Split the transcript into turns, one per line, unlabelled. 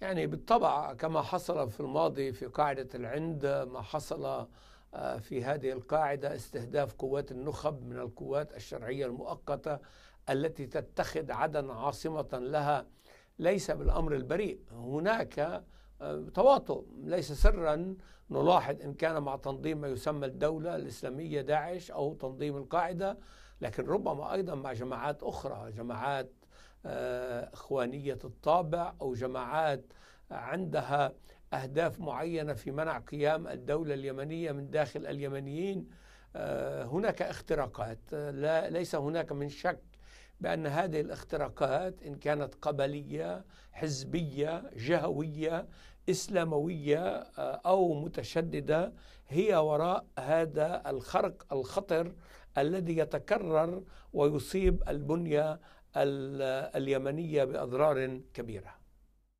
يعني بالطبع كما حصل في الماضي في قاعدة العند ما حصل آه، في هذه القاعدة استهداف قوات النخب من القوات الشرعية المؤقتة التي تتخذ عدن عاصمة لها ليس بالأمر البريء هناك تواطؤ ليس سرا نلاحظ ان كان مع تنظيم ما يسمى الدوله الاسلاميه داعش او تنظيم القاعده لكن ربما ايضا مع جماعات اخرى جماعات آه، اخوانيه الطابع او جماعات عندها اهداف معينه في منع قيام الدوله اليمنيه من داخل اليمنيين آه، هناك اختراقات آه، لا ليس هناك من شك بأن هذه الاختراقات إن كانت قبلية حزبية جهوية إسلاموية آه، أو متشددة هي وراء هذا الخرق الخطر الذي يتكرر ويصيب البنية اليمنية بأضرار كبيرة